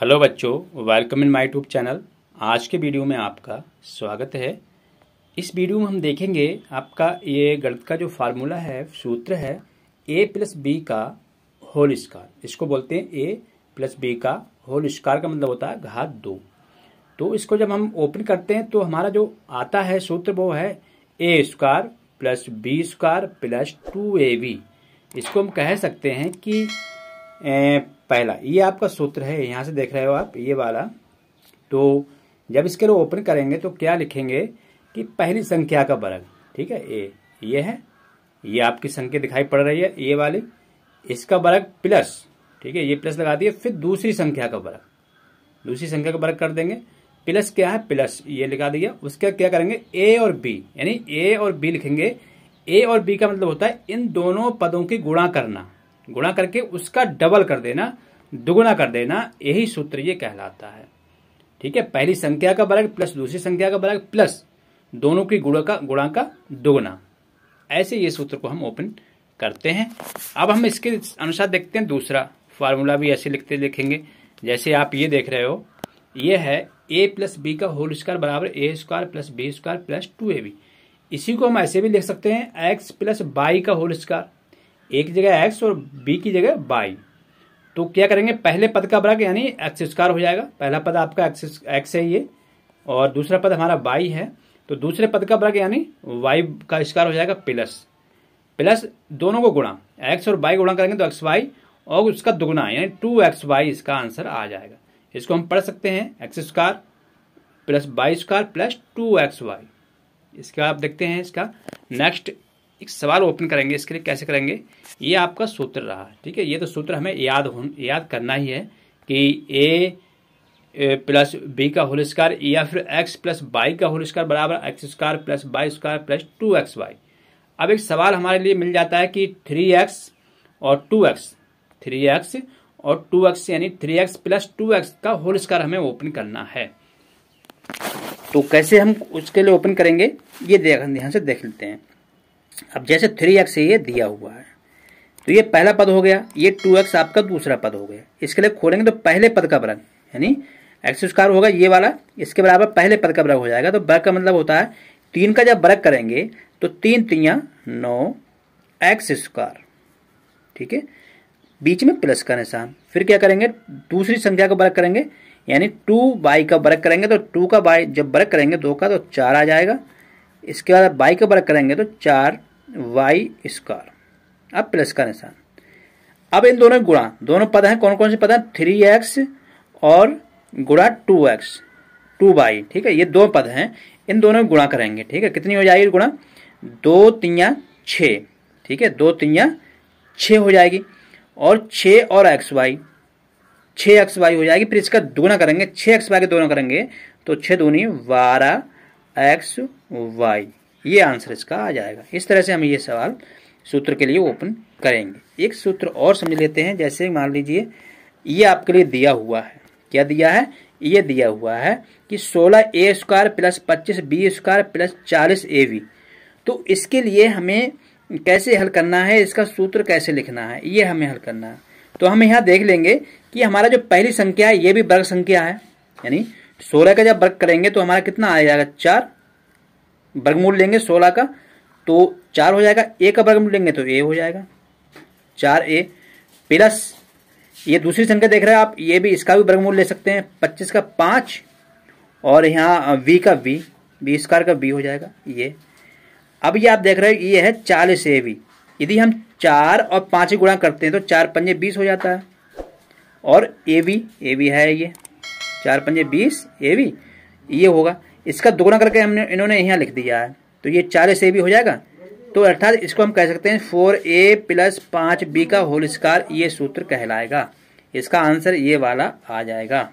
hello बच्चों welcome in my tube channel आज के वीडियो में आपका स्वागत है इस वीडियो में हम देखेंगे आपका ये गणित का जो फार्मूला है सूत्र है ए प्लस बी का होल स्क्वायर इसको बोलते हैं ए प्लस बी का होल स्क्वायर का मतलब होता है घात दो तो इसको जब हम ओपन करते हैं तो हमारा जो आता है सूत्र वो है A square plus B square plus two A B इसको हम कह सकते हैं कि पहला ये आपका सूत्र है यहाँ से देख रहे हो आप ये वाला तो जब इसके लोग ओपन करेंगे तो क्या लिखेंगे कि पहली संख्या का वर्ग ठीक है ए ये है ये आपकी संख्या दिखाई पड़ रही है ये वाली इसका वर्ग प्लस ठीक है ये प्लस लगा दिए फिर दूसरी संख्या का वर्ग दूसरी संख्या का वर्ग कर देंगे प्लस क्या है प्लस ये लिखा दिया उसके क्या करेंगे ए और बी यानी ए और बी लिखेंगे ए और बी का मतलब होता है इन दोनों पदों की गुणा करना गुणा करके उसका डबल कर देना दुगुना कर देना यही सूत्र ये कहलाता है ठीक है पहली संख्या का वर्ग प्लस दूसरी संख्या का वर्ग प्लस दोनों की गुणा का गुणा का दुगुना ऐसे ये सूत्र को हम ओपन करते हैं अब हम इसके अनुसार देखते हैं दूसरा फार्मूला भी ऐसे लिखते लिखेंगे जैसे आप ये देख रहे हो ये है ए प्लस बी का होल स्क्वायर बराबर A square plus B square plus two A B इसी को हम ऐसे भी लिख सकते हैं एक्स प्लस बाई का होल स्क्वायर ए की जगह एक्स और बी की जगह बाई तो क्या करेंगे पहले पद का वर्ग यानी एक्स स्क्वायर हो जाएगा पहला पद आपका एक्स एक्स है ये और दूसरा पद हमारा बाई है तो दूसरे पद का वर्ग यानी वाई का स्क्वायर हो जाएगा प्लस प्लस दोनों को गुणा एक्स और बाई गुणा करेंगे तो एक्स वाई और उसका दुगुना यानी टू एक्स वाई इसका आंसर आ जाएगा इसको हम पढ़ सकते हैं X square plus Y square plus two X Y इसके आप देखते हैं इसका नेक्स्ट एक सवाल ओपन करेंगे इसके लिए कैसे करेंगे ये आपका सूत्र रहा ठीक है ये तो सूत्र हमें याद हो याद करना ही है कि ए, प्लस बी का होल स्क्वायर या फिर एक्स प्लस वाई का होल स्क्वायर बराबर X square plus Y square plus two X Y अब एक सवाल हमारे लिए मिल जाता है कि थ्री एक्स और टू एक्स थ्री एक्स और टू एक्स यानी three X plus two X का होल स्क्वायर हमें ओपन करना है तो कैसे हम उसके लिए ओपन करेंगे ये ध्यान से देख लेते हैं अब जैसे थ्री एक्स ये दिया हुआ है तो ये पहला पद हो गया ये टू एक्स आपका दूसरा पद हो गया इसके लिए खोलेंगे तो पहले पद का वर्ग यानी एक्स स्क्वायर होगा ये वाला इसके बराबर पहले पद का वर्ग हो जाएगा तो वर्ग का मतलब होता है तीन का जब वर्ग करेंगे तो तीन तिया नौ एक्स स्क्वायर ठीक है बीच में प्लस का निशान फिर क्या करेंगे दूसरी संख्या का वर्ग करेंगे यानी टू बाई का वर्ग करेंगे तो टू का बाई जब वर्ग करेंगे दो का तो चार आ जाएगा इसके बाद आप वाई का वर्ग करेंगे तो चार वाई स्क्वायर अब प्लस का निशान अब इन दोनों गुणा दोनों पद हैं कौन कौन से पद हैं थ्री एक्स और गुणा टू एक्स टू वाई ठीक है ये दो पद हैं इन दोनों गुणा करेंगे ठीक है कितनी हो जाएगी गुणा दो तिया छः ठीक है दो तिया छः हो जाएगी और छः और एक्स वाई छः एक्स वाई हो जाएगी फिर इसका दोगुना करेंगे छः एक्स वाई के दोनों करेंगे तो छः दूनी बारह एक्स वाई ये आंसर इसका आ जाएगा इस तरह से हम ये सवाल सूत्र के लिए ओपन करेंगे एक सूत्र और समझ लेते हैं जैसे मान लीजिए ये आपके लिए दिया हुआ है क्या दिया है ये दिया हुआ है कि सोलह ए स्क्वायर प्लस पच्चीस बी स्क्वायर प्लस चालीस ए वी तो इसके लिए हमें कैसे हल करना है इसका सूत्र कैसे लिखना है ये हमें हल करना है तो हम यहाँ देख लेंगे कि हमारा जो पहली संख्या है ये भी वर्ग संख्या है यानी सोलह का जब वर्ग करेंगे तो हमारा कितना आ जाएगा चार वर्गमूल लेंगे सोलह का तो चार हो जाएगा ए का वर्गमूल लेंगे तो ए हो जाएगा चार ए प्लस ये दूसरी संख्या देख रहे हैं आप ये भी इसका भी वर्गमूल ले सकते हैं पच्चीस का पाँच और यहाँ वी का वी बी स्क्वायर का वी हो जाएगा ये अब ये आप देख रहे हो ये है चालीस ए वी यदि हम चार और पाँच ही गुणा करते हैं तो चार पंजे बीस हो जाता है और ए वी ए वी है ये चार पंजे बीस ए भी ये होगा इसका दोगुना करके हमने इन्होंने यहाँ लिख दिया है तो ये चालीस ए भी हो जाएगा तो अर्थात इसको हम कह सकते हैं फोर ए प्लस पाँच बी का होल स्कार ये सूत्र कहलाएगा इसका आंसर ये वाला आ जाएगा